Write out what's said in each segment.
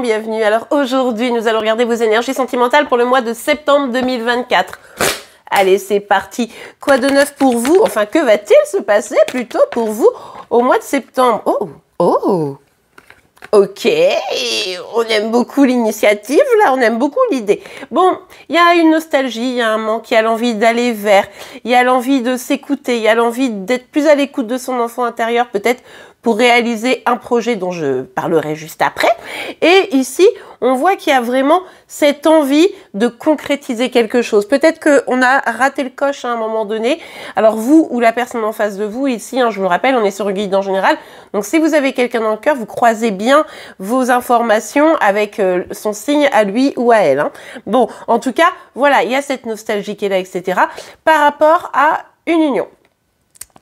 bienvenue. Alors aujourd'hui, nous allons regarder vos énergies sentimentales pour le mois de septembre 2024. Allez, c'est parti. Quoi de neuf pour vous Enfin, que va-t-il se passer plutôt pour vous au mois de septembre Oh, oh Ok, on aime beaucoup l'initiative, là, on aime beaucoup l'idée. Bon, il y a une nostalgie, il y a un manque, il y a l'envie d'aller vers, il y a l'envie de s'écouter, il y a l'envie d'être plus à l'écoute de son enfant intérieur, peut-être pour réaliser un projet dont je parlerai juste après. Et ici, on voit qu'il y a vraiment cette envie de concrétiser quelque chose. Peut-être qu'on a raté le coche à un moment donné. Alors vous ou la personne en face de vous, ici, hein, je vous le rappelle, on est sur le guide en général. Donc si vous avez quelqu'un dans le cœur, vous croisez bien vos informations avec euh, son signe à lui ou à elle. Hein. Bon, en tout cas, voilà, il y a cette nostalgie qui est là, etc. Par rapport à une union.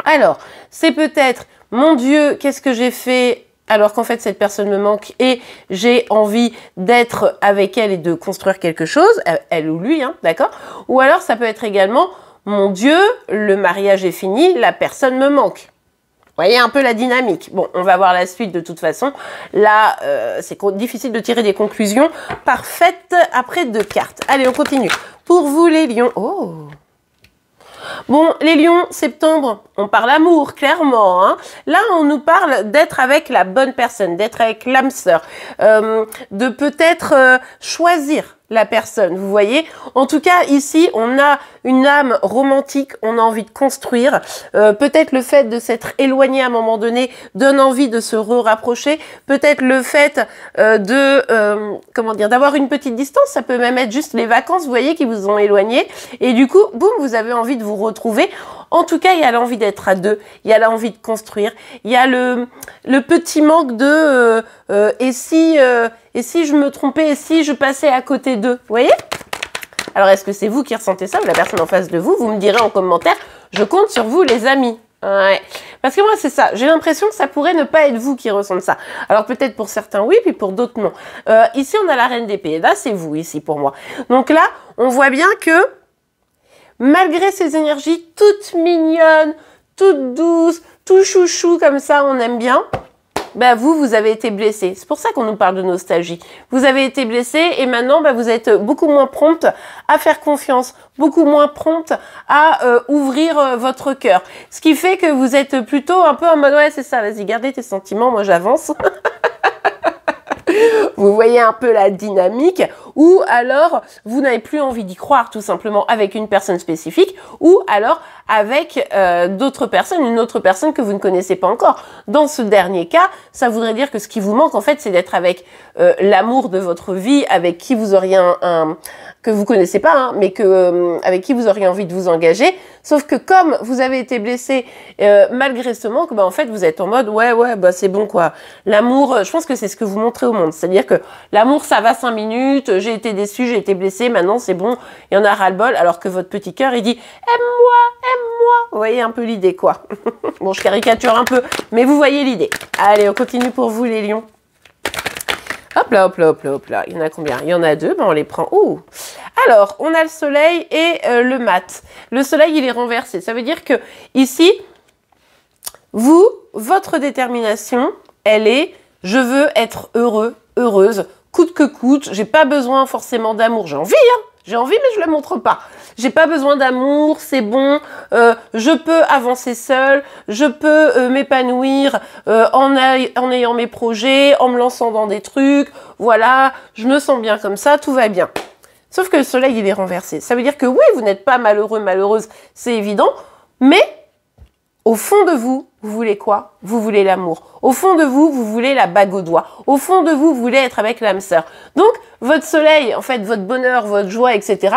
Alors, c'est peut-être mon Dieu, qu'est-ce que j'ai fait alors qu'en fait cette personne me manque et j'ai envie d'être avec elle et de construire quelque chose, euh, elle ou lui, hein, d'accord Ou alors ça peut être également, mon Dieu, le mariage est fini, la personne me manque. Vous voyez un peu la dynamique. Bon, on va voir la suite de toute façon. Là, euh, c'est difficile de tirer des conclusions parfaites après deux cartes. Allez, on continue. Pour vous les lions... Oh Bon, les lions, septembre, on parle amour, clairement. Hein. Là, on nous parle d'être avec la bonne personne, d'être avec l'âme sœur, euh, de peut-être euh, choisir la personne. Vous voyez En tout cas, ici, on a une âme romantique, on a envie de construire. Euh, peut-être le fait de s'être éloigné à un moment donné donne envie de se rapprocher. Peut-être le fait euh, de euh, comment dire d'avoir une petite distance, ça peut même être juste les vacances, vous voyez, qui vous ont éloigné. Et du coup, boum, vous avez envie de vous retrouver. En tout cas, il y a l'envie d'être à deux, il y a l'envie de construire, il y a le, le petit manque de euh, euh, et si euh, et si je me trompais, et si je passais à côté d'eux. Vous voyez Alors est-ce que c'est vous qui ressentez ça ou la personne en face de vous Vous me direz en commentaire. Je compte sur vous, les amis. Ouais. Parce que moi, c'est ça. J'ai l'impression que ça pourrait ne pas être vous qui ressentez ça. Alors peut-être pour certains, oui, puis pour d'autres, non. ici, on a la reine d'épée. Là, c'est vous, ici, pour moi. Donc là, on voit bien que malgré ces énergies toutes mignonnes, toutes douces, tout chouchou comme ça, on aime bien. Bah vous, vous avez été blessé. C'est pour ça qu'on nous parle de nostalgie. Vous avez été blessé et maintenant, bah, vous êtes beaucoup moins prompte à faire confiance, beaucoup moins prompte à euh, ouvrir euh, votre cœur. Ce qui fait que vous êtes plutôt un peu en mode ouais, c'est ça, vas-y, gardez tes sentiments, moi j'avance. vous voyez un peu la dynamique ou alors vous n'avez plus envie d'y croire tout simplement avec une personne spécifique, ou alors avec euh, d'autres personnes, une autre personne que vous ne connaissez pas encore. Dans ce dernier cas, ça voudrait dire que ce qui vous manque en fait, c'est d'être avec euh, l'amour de votre vie, avec qui vous auriez un, que vous connaissez pas, hein, mais que euh, avec qui vous auriez envie de vous engager. Sauf que comme vous avez été blessé malgré ce manque, bah, en fait vous êtes en mode ouais ouais bah c'est bon quoi. L'amour, je pense que c'est ce que vous montrez au monde, c'est-à-dire que l'amour ça va cinq minutes j'ai été déçu, j'ai été blessé, maintenant c'est bon, il y en a ras-le-bol, alors que votre petit cœur, il dit, aime-moi, aime-moi. Vous voyez un peu l'idée, quoi. bon, je caricature un peu, mais vous voyez l'idée. Allez, on continue pour vous, les lions. Hop là, hop là, hop là, hop là. Il y en a combien Il y en a deux, ben on les prend. Ouh Alors, on a le soleil et euh, le mat. Le soleil, il est renversé. Ça veut dire que ici, vous, votre détermination, elle est je veux être heureux, heureuse, coûte que coûte. J'ai pas besoin forcément d'amour. J'ai envie, hein. J'ai envie, mais je le montre pas. J'ai pas besoin d'amour, c'est bon. Euh, je peux avancer seule. Je peux euh, m'épanouir euh, en, en ayant mes projets, en me lançant dans des trucs. Voilà, je me sens bien comme ça, tout va bien. Sauf que le soleil, il est renversé. Ça veut dire que oui, vous n'êtes pas malheureux, malheureuse, c'est évident. Mais au fond de vous, vous voulez quoi Vous voulez l'amour. Au fond de vous, vous voulez la bague au doigt. Au fond de vous, vous voulez être avec l'âme sœur. Donc, votre soleil, en fait, votre bonheur, votre joie, etc.,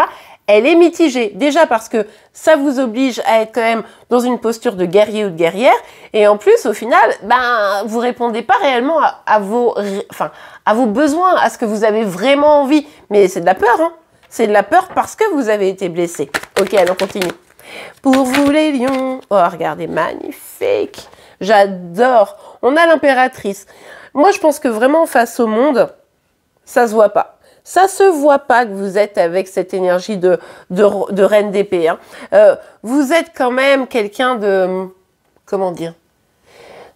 elle est mitigée. Déjà parce que ça vous oblige à être quand même dans une posture de guerrier ou de guerrière. Et en plus, au final, ben, vous répondez pas réellement à, vos, enfin, à vos besoins, à ce que vous avez vraiment envie. Mais c'est de la peur, hein. C'est de la peur parce que vous avez été blessé. Ok, alors continue. Pour vous les lions. Oh, regardez, magnifique. J'adore. On a l'impératrice. Moi, je pense que vraiment, face au monde, ça se voit pas. Ça se voit pas que vous êtes avec cette énergie de, reine d'épée. Hein. Euh, vous êtes quand même quelqu'un de... Comment dire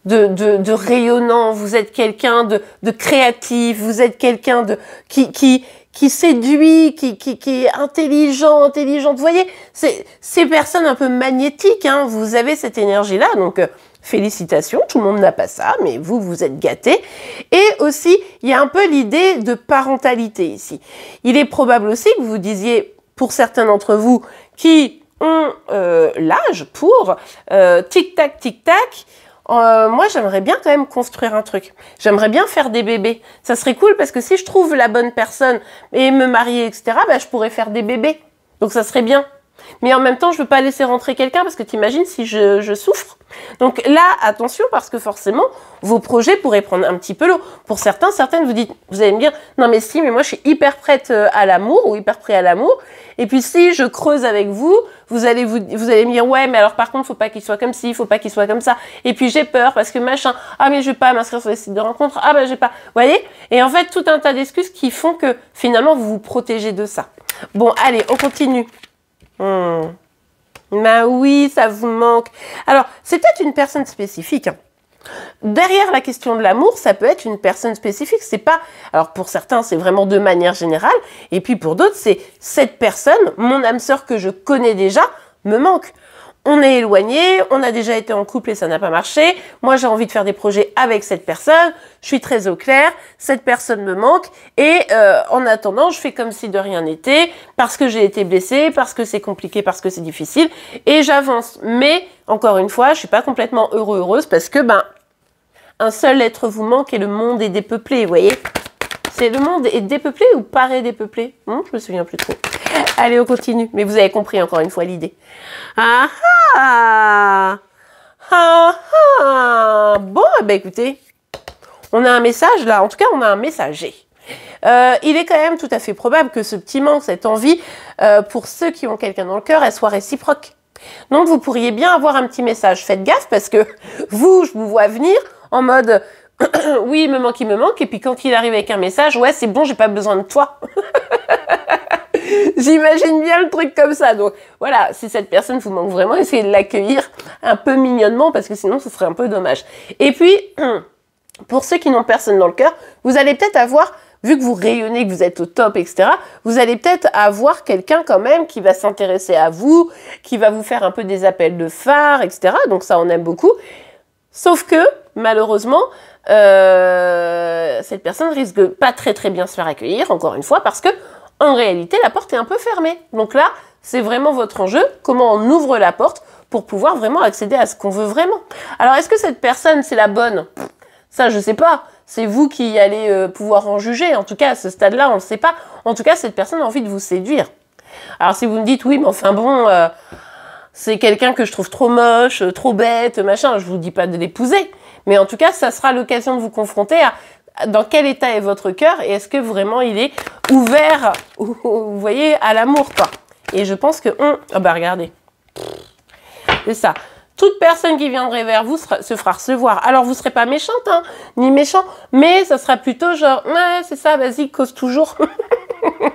de, de, rayonnant, vous êtes quelqu'un de, créatif, vous êtes quelqu'un de qui, séduit, qui, est intelligent, intelligente. Vous voyez, ces personnes un peu magnétiques, hein, vous avez cette énergie-là, donc euh, félicitations, tout le monde n'a pas ça, mais vous, vous êtes gâté. Et aussi, il y a un peu l'idée de parentalité ici. Il est probable aussi que vous disiez, pour certains d'entre vous, qui ont euh, l'âge pour euh, tic-tac, tic-tac, euh, moi j'aimerais bien quand même construire un truc. J'aimerais bien faire des bébés. Ça serait cool parce que si je trouve la bonne personne et me marier, etc., Ben, bah, je pourrais faire des bébés. Donc ça serait bien. Mais en même temps, je veux pas laisser rentrer quelqu'un parce que tu t'imagines si je souffre, donc là, attention parce que forcément, vos projets pourraient prendre un petit peu l'eau. Pour certains, certaines, vous dites, vous allez me dire, non mais si, mais moi je suis hyper prête euh, à l'amour ou hyper prêt à l'amour. Et puis si je creuse avec vous, vous allez vous, vous allez me dire, ouais, mais alors par contre, faut pas qu'il soit comme ci, faut pas qu'il soit comme ça. Et puis j'ai peur parce que machin, ah mais je vais pas m'inscrire sur les sites de rencontre ah bah j'ai pas, vous voyez. Et en fait, tout un tas d'excuses qui font que finalement vous vous protégez de ça. Bon, allez, on continue. Hmm. Ben oui, ça vous manque. Alors, c'est peut-être une personne spécifique. Hein. Derrière la question de l'amour, ça peut être une personne spécifique. C'est pas. Alors pour certains, c'est vraiment de manière générale, et puis pour d'autres, c'est cette personne, mon âme sœur que je connais déjà, me manque on est éloigné, on a déjà été en couple et ça n'a pas marché. Moi, j'ai envie de faire des projets avec cette personne. Je suis très au clair. Cette personne me manque et euh, en attendant, je fais comme si de rien n'était parce que j'ai été blessée, parce que c'est compliqué, parce que c'est difficile et j'avance. Mais encore une fois, je suis pas complètement heureux heureuse parce que ben un seul être vous manque et le monde est dépeuplé. Vous voyez, c'est le monde est dépeuplé ou paraît dépeuplé. Non, hmm je me souviens plus trop. Allez, on continue. Mais vous avez compris encore une fois l'idée. Ah ah ah ah Bon, bah écoutez, on a un message là. En tout cas, on a un messager. Euh, il est quand même tout à fait probable que ce petit manque, cette envie, euh, pour ceux qui ont quelqu'un dans le cœur, elle soit réciproque. Donc vous pourriez bien avoir un petit message. Faites gaffe parce que vous, je vous vois venir en mode oui, il me manque, il me manque. Et puis quand il arrive avec un message, ouais, c'est bon, j'ai pas besoin de toi. J'imagine bien le truc comme ça. Donc voilà, si cette personne vous manque vraiment, essayez de l'accueillir un peu mignonnement parce que sinon ce serait un peu dommage. Et puis, pour ceux qui n'ont personne dans le cœur, vous allez peut-être avoir vu que vous rayonnez, que vous êtes au top, etc., vous allez peut-être avoir quelqu'un quand même qui va s'intéresser à vous, qui va vous faire un peu des appels de phare, etc. Donc ça, on aime beaucoup. Sauf que, malheureusement, euh, cette personne risque pas très très bien se faire accueillir, encore une fois, parce que en réalité, la porte est un peu fermée. Donc là, c'est vraiment votre enjeu, comment on ouvre la porte pour pouvoir vraiment accéder à ce qu'on veut vraiment. Alors, est-ce que cette personne, c'est la bonne Ça, je sais pas. C'est vous qui allez euh, pouvoir en juger. En tout cas, à ce stade-là, on ne sait pas. En tout cas, cette personne a envie de vous séduire. Alors, si vous me dites, oui, mais enfin bon, euh, c'est quelqu'un que je trouve trop moche, euh, trop bête, machin, je vous dis pas de l'épouser. Mais en tout cas, ça sera l'occasion de vous confronter à dans quel état est votre cœur et est-ce que vraiment il est ouvert, vous voyez, à l'amour, quoi. Et je pense que on, oh bah regardez, c'est ça. Toute personne qui viendrait vers vous se fera recevoir. Alors vous serez pas méchante, hein, ni méchant, mais ça sera plutôt genre, ouais, c'est ça, vas-y, cause toujours.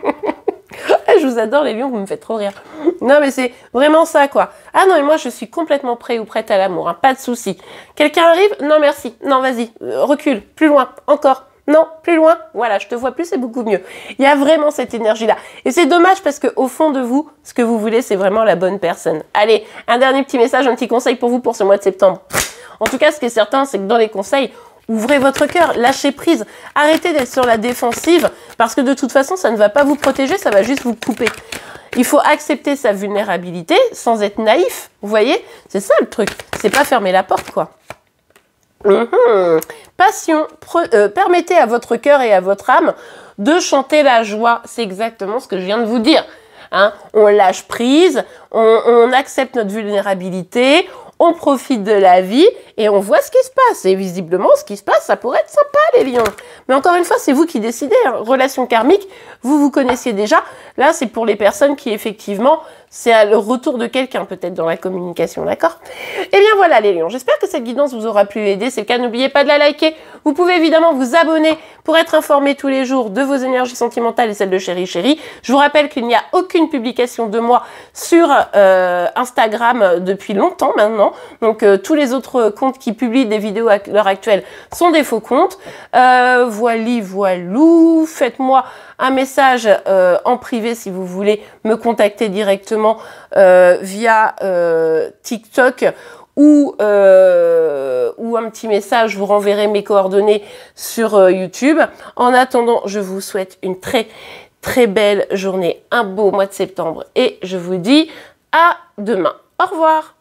je vous adore les lions, vous me faites trop rire. Non, mais c'est vraiment ça, quoi. Ah non, mais moi, je suis complètement prêt ou prête à l'amour, hein, pas de souci. Quelqu'un arrive Non, merci. Non, vas-y, euh, recule, plus loin, encore. Non, plus loin. Voilà, je te vois plus, c'est beaucoup mieux. Il y a vraiment cette énergie-là. Et c'est dommage parce qu'au au fond de vous, ce que vous voulez, c'est vraiment la bonne personne. Allez, un dernier petit message, un petit conseil pour vous pour ce mois de septembre. En tout cas, ce qui est certain, c'est que dans les conseils, ouvrez votre cœur, lâchez prise, arrêtez d'être sur la défensive parce que de toute façon, ça ne va pas vous protéger, ça va juste vous couper. Il faut accepter sa vulnérabilité sans être naïf. Vous voyez C'est ça le truc. C'est pas fermer la porte, quoi. Mm-hmm. Passion, euh, permettez à votre cœur et à votre âme de chanter la joie. C'est exactement ce que je viens de vous dire. Hein. on lâche prise, on accepte notre vulnérabilité, on profite de la vie et on voit ce qui se passe. Et visiblement, ce qui se passe, ça pourrait être sympa, les lions. Mais encore une fois, c'est vous qui décidez. Hein. Relation karmique, vous vous connaissiez déjà. Là, c'est pour les personnes qui, effectivement, c'est le retour de quelqu'un, peut-être, dans la communication, d'accord Eh bien, voilà, les lions. J'espère que cette guidance vous aura plu aider. C'est le cas, n'oubliez pas de la liker. Vous pouvez évidemment vous abonner pour être informé tous les jours de vos énergies sentimentales et celles de Chéri Chéri. Je vous rappelle qu'il n'y a aucune publication de moi sur euh, Instagram depuis longtemps maintenant. Donc euh, tous les autres comptes qui publient des vidéos à l'heure actuelle sont des faux comptes. Voilà, voilà voilou, faites-moi un message euh, en privé si vous voulez me contacter directement euh, via TikTok ou, ou un petit message, je vous renverrai mes coordonnées sur YouTube. En attendant, je vous souhaite une très très belle journée, un beau mois de septembre et je vous dis à demain. Au revoir